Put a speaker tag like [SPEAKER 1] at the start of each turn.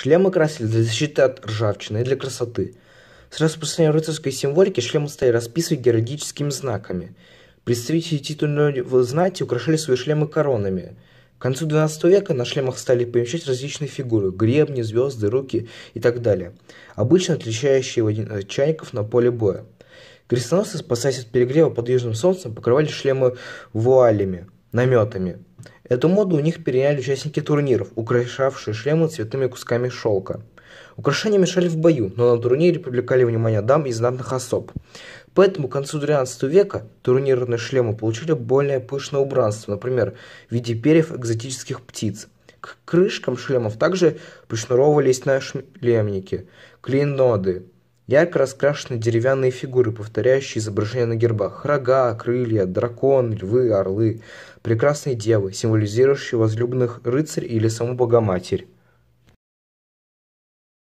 [SPEAKER 1] Шлемы красили для защиты от ржавчины и для красоты. С распространением рыцарской символики шлемы стали расписывать геральдическими знаками. Представители титульной знати украшали свои шлемы коронами. К концу XII века на шлемах стали помещать различные фигуры – гребни, звезды, руки и так далее, обычно отличающие чайников на поле боя. Крестоносцы, спасаясь от перегрева под южным солнцем, покрывали шлемы вуалями – наметами. Эту моду у них переняли участники турниров, украшавшие шлемы цветными кусками шелка. Украшения мешали в бою, но на турнире привлекали внимание дам и знатных особ. Поэтому к концу XIII века турнирные шлемы получили более пышное убранство, например, в виде перьев экзотических птиц. К крышкам шлемов также пришнуровывались шлемники клиноды. Ярко раскрашены деревянные фигуры, повторяющие изображения на гербах. Рога, крылья, дракон, львы, орлы. Прекрасные девы, символизирующие возлюбленных рыцарь или саму Богоматерь.